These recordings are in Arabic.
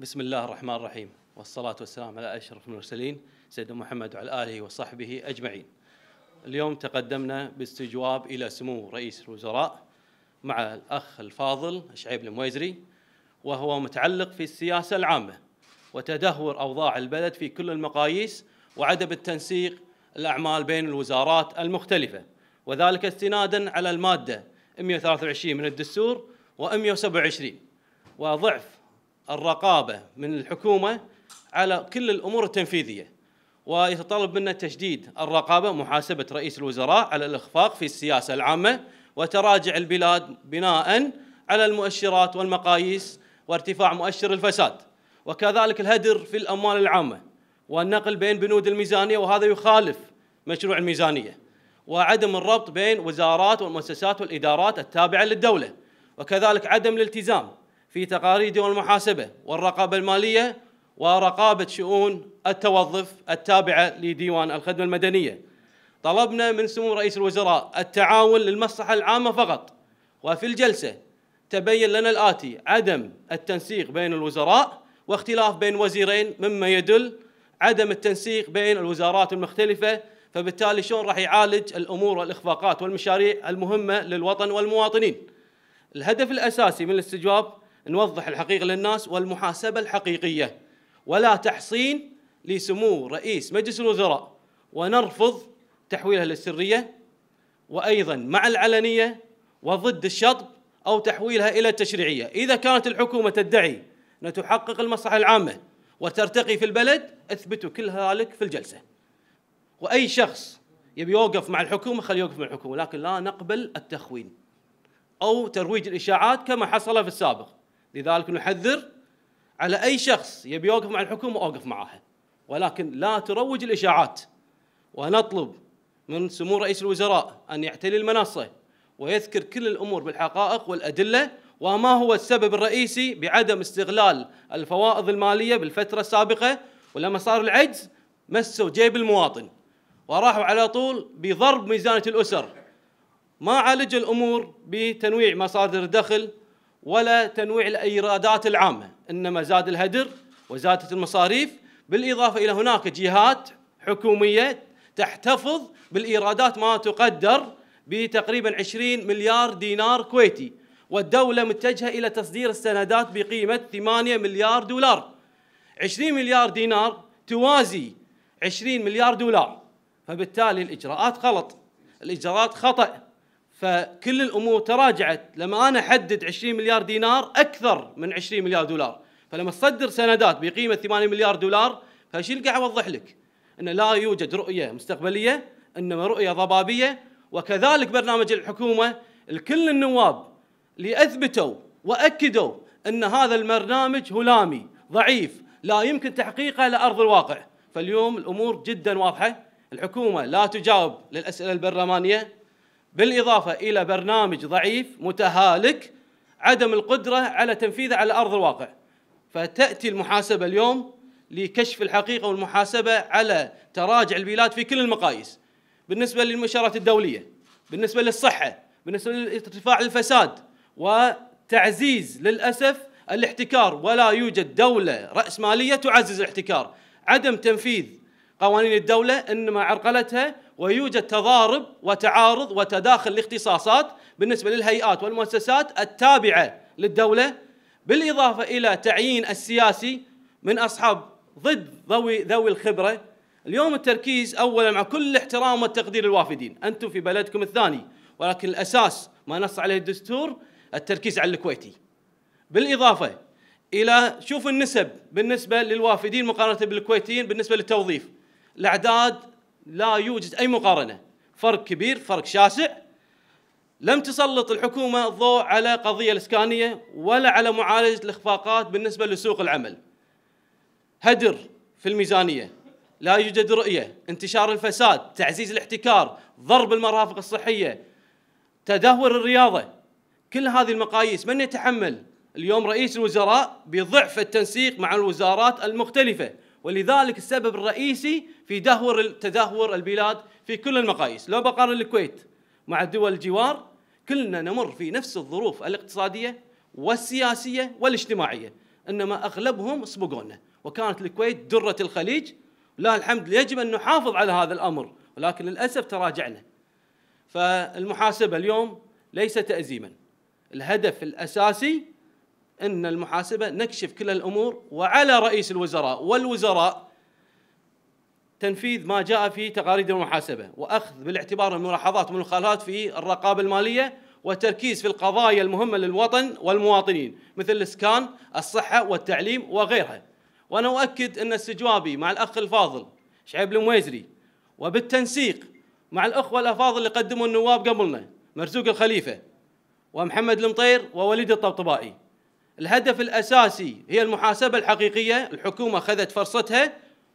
بسم الله الرحمن الرحيم والصلاة والسلام على أشرف المرسلين سيدنا محمد وعلى آله وصحبه أجمعين اليوم تقدمنا باستجواب إلى سمو رئيس الوزراء مع الأخ الفاضل شعيب المويزري وهو متعلق في السياسة العامة وتدهور أوضاع البلد في كل المقاييس وعدم التنسيق الأعمال بين الوزارات المختلفة وذلك استنادا على المادة 123 من الدستور و 127 وضعف الرقابه من الحكومه على كل الامور التنفيذيه ويتطلب منا تشديد الرقابه محاسبه رئيس الوزراء على الاخفاق في السياسه العامه وتراجع البلاد بناء على المؤشرات والمقاييس وارتفاع مؤشر الفساد وكذلك الهدر في الاموال العامه والنقل بين بنود الميزانيه وهذا يخالف مشروع الميزانيه وعدم الربط بين وزارات والمؤسسات والادارات التابعه للدوله وكذلك عدم الالتزام في تقارير والمحاسبة والرقابة المالية ورقابة شؤون التوظف التابعة لديوان الخدمة المدنية طلبنا من سمو رئيس الوزراء التعاون للمصلحة العامة فقط وفي الجلسة تبين لنا الآتي عدم التنسيق بين الوزراء واختلاف بين وزيرين مما يدل عدم التنسيق بين الوزارات المختلفة فبالتالي شلون راح يعالج الأمور والإخفاقات والمشاريع المهمة للوطن والمواطنين الهدف الأساسي من الاستجواب نوضح الحقيقة للناس والمحاسبة الحقيقية ولا تحصين لسمو رئيس مجلس الوزراء ونرفض تحويلها للسرية وأيضا مع العلنية وضد الشطب أو تحويلها إلى التشريعية إذا كانت الحكومة تدعي أن تحقق المصلحة العامة وترتقي في البلد اثبتوا كل ذلك في الجلسة وأي شخص يبي يوقف مع الحكومة خليه يوقف مع الحكومة لكن لا نقبل التخوين أو ترويج الإشاعات كما حصل في السابق لذلك نحذر على اي شخص يبي يوقف مع الحكومه اوقف معاها ولكن لا تروج الاشاعات ونطلب من سمو رئيس الوزراء ان يعتلي المنصه ويذكر كل الامور بالحقائق والادله وما هو السبب الرئيسي بعدم استغلال الفوائض الماليه بالفتره السابقه ولما صار العجز مسوا جيب المواطن وراحوا على طول بضرب ميزانه الاسر ما عالج الامور بتنويع مصادر الدخل ولا تنويع الايرادات العامه انما زاد الهدر وزادت المصاريف بالاضافه الى هناك جهات حكوميه تحتفظ بالايرادات ما تقدر بتقريبا 20 مليار دينار كويتي والدوله متجهه الى تصدير السندات بقيمه 8 مليار دولار 20 مليار دينار توازي 20 مليار دولار فبالتالي الاجراءات غلط الاجراءات خطأ فكل الامور تراجعت لما انا احدد 20 مليار دينار اكثر من 20 مليار دولار فلما تصدر سندات بقيمه 8 مليار دولار فايش اللي قاعد اوضح لك؟ ان لا يوجد رؤيه مستقبليه انما رؤيه ضبابيه وكذلك برنامج الحكومه لكل النواب اللي اثبتوا واكدوا ان هذا البرنامج هلامي ضعيف لا يمكن تحقيقه لارض الواقع فاليوم الامور جدا واضحه الحكومه لا تجاوب للاسئله البرلمانيه بالإضافة إلى برنامج ضعيف متهالك عدم القدرة على تنفيذه على أرض الواقع فتأتي المحاسبة اليوم لكشف الحقيقة والمحاسبة على تراجع البلاد في كل المقاييس بالنسبة للمؤشرات الدولية بالنسبة للصحة بالنسبة لارتفاع الفساد وتعزيز للأسف الاحتكار ولا يوجد دولة رأسمالية تعزز الاحتكار عدم تنفيذ قوانين الدولة إنما عرقلتها ويوجد تضارب وتعارض وتداخل الاختصاصات بالنسبة للهيئات والمؤسسات التابعة للدولة بالإضافة إلى تعيين السياسي من أصحاب ضد ذوي ذوي الخبرة اليوم التركيز أولا مع كل احترام والتقدير الوافدين أنتم في بلدكم الثاني ولكن الأساس ما نص عليه الدستور التركيز على الكويتي بالإضافة إلى شوف النسب بالنسبة للوافدين مقارنة بالكويتيين بالنسبة للتوظيف الاعداد لا يوجد اي مقارنه فرق كبير فرق شاسع لم تسلط الحكومه الضوء على قضيه الاسكانيه ولا على معالجه الاخفاقات بالنسبه لسوق العمل هدر في الميزانيه لا يوجد رؤيه انتشار الفساد تعزيز الاحتكار ضرب المرافق الصحيه تدهور الرياضه كل هذه المقاييس من يتحمل اليوم رئيس الوزراء بضعف التنسيق مع الوزارات المختلفه ولذلك السبب الرئيسي في دهور تدهور البلاد في كل المقاييس لو بقارن الكويت مع دول الجوار كلنا نمر في نفس الظروف الاقتصادية والسياسية والاجتماعية إنما أغلبهم سبقونا وكانت الكويت درة الخليج لا الحمد يجب أن نحافظ على هذا الأمر ولكن للأسف تراجعنا فالمحاسبة اليوم ليست تأزيما الهدف الأساسي أن المحاسبة نكشف كل الأمور وعلى رئيس الوزراء والوزراء تنفيذ ما جاء في تقارير المحاسبة وأخذ بالاعتبار الملاحظات والمخالفات في الرقابة المالية والتركيز في القضايا المهمة للوطن والمواطنين مثل الإسكان الصحة والتعليم وغيرها وأنا أؤكد أن استجوابي مع الأخ الفاضل شعيب المويزري وبالتنسيق مع الأخوة الأفاضل اللي قدموا النواب قبلنا مرزوق الخليفة ومحمد المطير ووليد الطبطبائي الهدف الأساسي هي المحاسبة الحقيقية الحكومة خذت فرصتها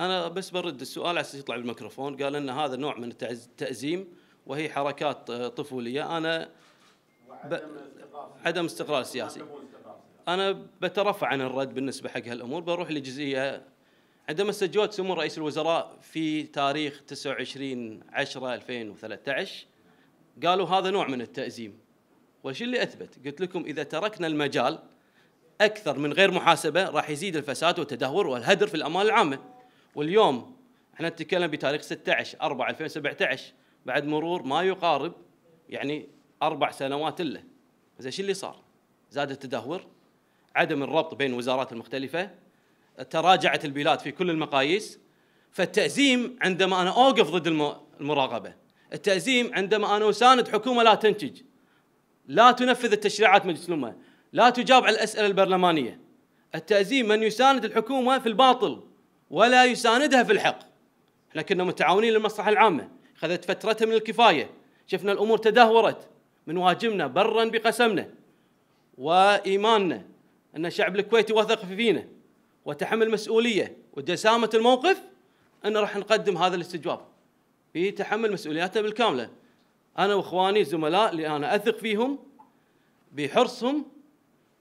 انا بس برد السؤال على اساس يطلع بالميكروفون قال ان هذا نوع من التازيم وهي حركات طفوليه انا ب... عدم استقرار سياسي انا بترفع عن الرد بالنسبه حق هالامور بروح لجزئيه عندما سجلت سمو رئيس الوزراء في تاريخ 29 10 2013 قالوا هذا نوع من التأزيم وش اللي أثبت؟ قلت لكم إذا تركنا المجال اكثر من غير محاسبه راح يزيد الفساد والتدهور والهدر في الاموال العامه واليوم احنا نتكلم بتاريخ 16 4 2017 بعد مرور ما يقارب يعني اربع سنوات الا زين شو اللي صار؟ زاد التدهور عدم الربط بين الوزارات المختلفه تراجعت البلاد في كل المقاييس فالتأزيم عندما أنا أوقف ضد المراقبة التأزيم عندما أنا أساند حكومة لا تنتج لا تنفذ التشريعات مجلس الأمة لا تجاب على الأسئلة البرلمانية التأزيم من يساند الحكومة في الباطل ولا يساندها في الحق احنا كنا متعاونين للمصلحة العامة خذت فترتها من الكفاية شفنا الأمور تدهورت من واجبنا برا بقسمنا وإيماننا أن الشعب الكويتي وثق فينا وتحمل مسؤولية وجسامة الموقف أن راح نقدم هذا الاستجواب في تحمل مسؤولياتنا بالكاملة أنا وإخواني الزملاء اللي أنا أثق فيهم بحرصهم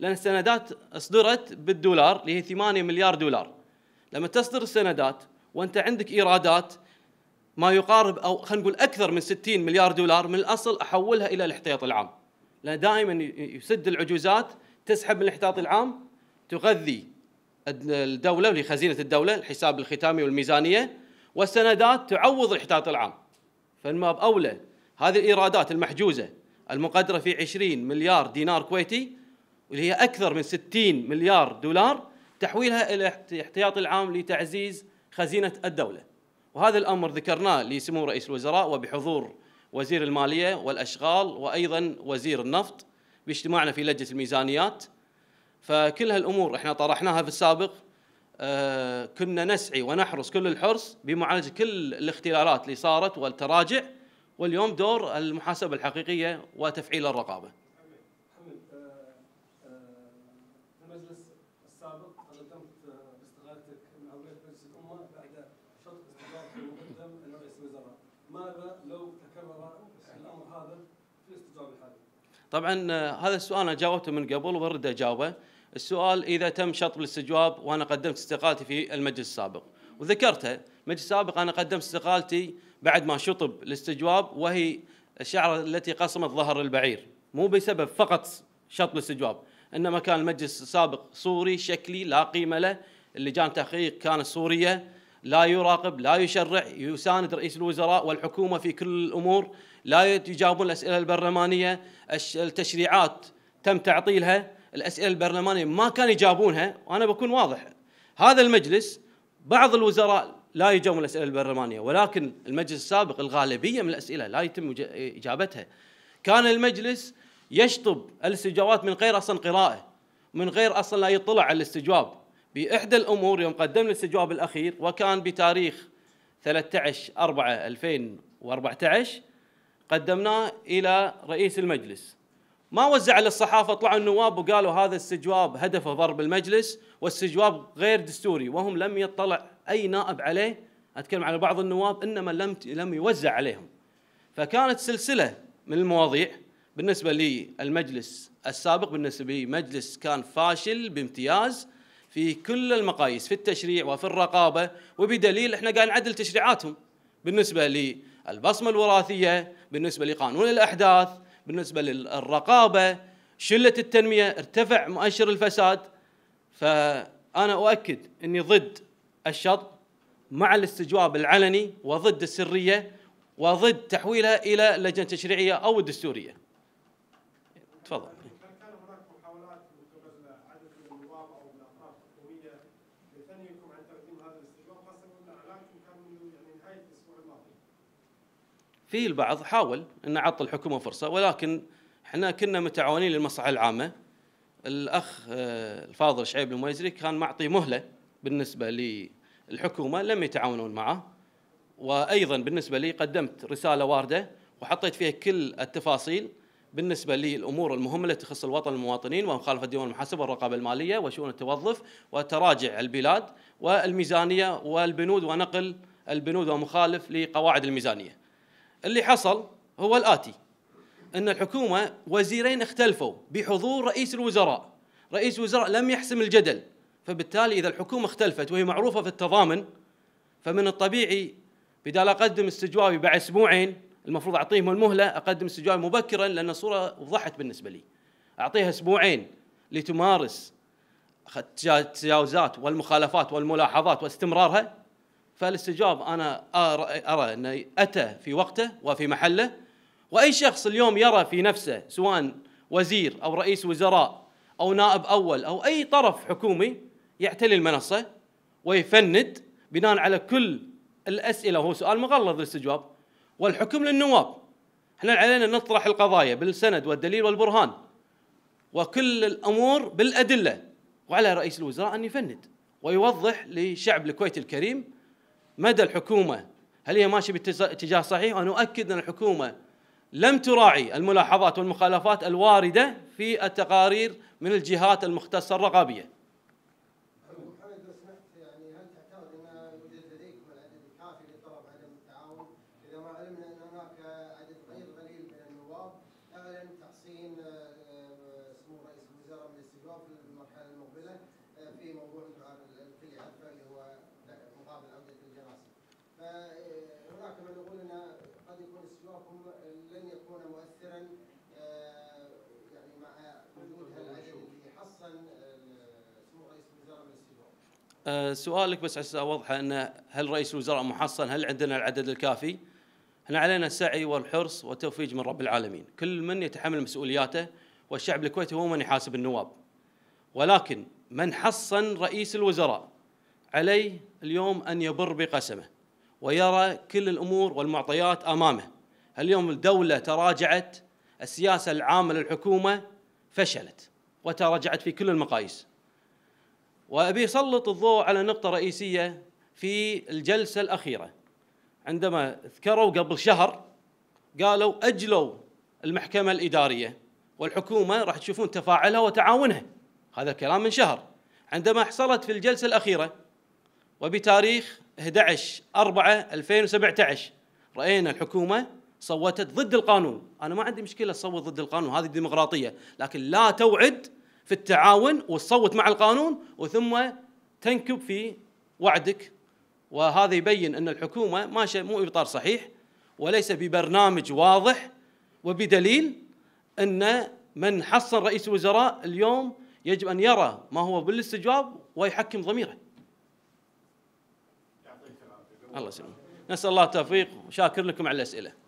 لان السندات اصدرت بالدولار اللي هي 8 مليار دولار لما تصدر السندات وانت عندك ايرادات ما يقارب او خلينا نقول اكثر من 60 مليار دولار من الاصل احولها الى الاحتياط العام لان دائما يسد العجوزات تسحب من الاحتياط العام تغذي الدوله لخزينه الدوله الحساب الختامي والميزانيه والسندات تعوض الاحتياط العام فما باولى هذه الايرادات المحجوزه المقدره في 20 مليار دينار كويتي واللي هي أكثر من 60 مليار دولار تحويلها إلى الاحتياطي العام لتعزيز خزينة الدولة وهذا الأمر ذكرناه لسمو رئيس الوزراء وبحضور وزير المالية والأشغال وأيضا وزير النفط باجتماعنا في لجنة الميزانيات فكل هالأمور احنا طرحناها في السابق آه، كنا نسعي ونحرص كل الحرص بمعالجة كل الاختلالات اللي صارت والتراجع واليوم دور المحاسبة الحقيقية وتفعيل الرقابة رئيس الوزراء ماذا لو تكرر الامر هذا في الاستجابه طبعا آه، هذا السؤال انا جاوبته من قبل وبرد اجاوبه السؤال اذا تم شطب الاستجواب وانا قدمت استقالتي في المجلس السابق وذكرته المجلس السابق انا قدمت استقالتي بعد ما شطب الاستجواب وهي الشعره التي قسمت ظهر البعير مو بسبب فقط شطب الاستجواب انما كان المجلس السابق صوري شكلي لا قيمه له اللجان تحقيق كانت صوريه لا يراقب لا يشرع يساند رئيس الوزراء والحكومة في كل الأمور لا يجابون الأسئلة البرلمانية التشريعات تم تعطيلها الأسئلة البرلمانية ما كان يجابونها وأنا بكون واضح هذا المجلس بعض الوزراء لا يجابون الأسئلة البرلمانية ولكن المجلس السابق الغالبية من الأسئلة لا يتم إجابتها كان المجلس يشطب الاستجوابات من غير أصلا قراءة من غير أصلا لا يطلع على الاستجواب بإحدى الأمور يوم قدمنا الاستجواب الأخير وكان بتاريخ 13 4 2014 قدمناه إلى رئيس المجلس ما وزع للصحافة طلعوا النواب وقالوا هذا استجواب هدفه ضرب المجلس واستجواب غير دستوري وهم لم يطلع أي نائب عليه أتكلم على بعض النواب إنما لم لم يوزع عليهم فكانت سلسلة من المواضيع بالنسبة للمجلس السابق بالنسبة لمجلس كان فاشل بامتياز في كل المقاييس في التشريع وفي الرقابه وبدليل احنا قاعد نعدل تشريعاتهم بالنسبه للبصمه الوراثيه بالنسبه لقانون الاحداث بالنسبه للرقابه شله التنميه ارتفع مؤشر الفساد فانا اؤكد اني ضد الشط مع الاستجواب العلني وضد السريه وضد تحويلها الى لجنه تشريعيه او الدستوريه تفضل في البعض حاول انه عطى الحكومه فرصه ولكن احنا كنا متعاونين للمصلحه العامه الاخ آه، الفاضل شعيب الميزري كان معطي مهله بالنسبه للحكومه لم يتعاونون معه وايضا بالنسبه لي قدمت رساله وارده وحطيت فيها كل التفاصيل بالنسبه للامور المهمه التي تخص الوطن والمواطنين ومخالفه ديوان المحاسبه والرقابه الماليه وشؤون التوظف وتراجع البلاد والميزانيه والبنود ونقل البنود ومخالف لقواعد الميزانيه. اللي حصل هو الآتي أن الحكومة وزيرين اختلفوا بحضور رئيس الوزراء رئيس الوزراء لم يحسم الجدل فبالتالي إذا الحكومة اختلفت وهي معروفة في التضامن فمن الطبيعي بدال أقدم استجوابي بعد أسبوعين المفروض أعطيهم المهلة أقدم استجوابي مبكرا لأن الصورة وضحت بالنسبة لي أعطيها أسبوعين لتمارس التجاوزات والمخالفات والملاحظات واستمرارها فالاستجاب انا ارى, أرى انه اتى في وقته وفي محله واي شخص اليوم يرى في نفسه سواء وزير او رئيس وزراء او نائب اول او اي طرف حكومي يعتلي المنصه ويفند بناء على كل الاسئله وهو سؤال مغلظ للاستجواب والحكم للنواب احنا علينا نطرح القضايا بالسند والدليل والبرهان وكل الامور بالادله وعلى رئيس الوزراء ان يفند ويوضح لشعب الكويت الكريم مدى الحكومه هل هي ماشيه باتجاه صحيح؟ انا اؤكد ان الحكومه لم تراعي الملاحظات والمخالفات الوارده في التقارير من الجهات المختصه الرقابيه. سمو يعني آه، آه، رئيس الوزراء في المرحله المقبله آه، في موضوع فهناك آه، من يقول ان قد يكون استجوابهم لن يكون مؤثرا آه، يعني مع وجود هالعدد اللي حصن سمو رئيس الوزراء من الاستجواب. آه، سؤالك بس عشان اوضحه ان هل رئيس الوزراء محصن؟ هل عندنا العدد الكافي؟ احنا علينا السعي والحرص والتوفيق من رب العالمين، كل من يتحمل مسؤولياته والشعب الكويتي هو من يحاسب النواب. ولكن من حصن رئيس الوزراء عليه اليوم ان يبر بقسمه. ويرى كل الامور والمعطيات امامه. اليوم الدوله تراجعت السياسه العامه للحكومه فشلت وتراجعت في كل المقاييس. وابي اسلط الضوء على نقطه رئيسيه في الجلسه الاخيره عندما ذكروا قبل شهر قالوا اجلوا المحكمه الاداريه والحكومه راح تشوفون تفاعلها وتعاونها. هذا الكلام من شهر عندما حصلت في الجلسه الاخيره وبتاريخ 11 4 2017 راينا الحكومه صوتت ضد القانون انا ما عندي مشكله تصوت ضد القانون هذه ديمقراطيه لكن لا توعد في التعاون وتصوت مع القانون وثم تنكب في وعدك وهذا يبين ان الحكومه ماشيه مو باطار صحيح وليس ببرنامج واضح وبدليل ان من حصل رئيس الوزراء اليوم يجب ان يرى ما هو بالاستجواب ويحكم ضميره الله يسلمك نسال الله التوفيق وشاكر لكم على الاسئله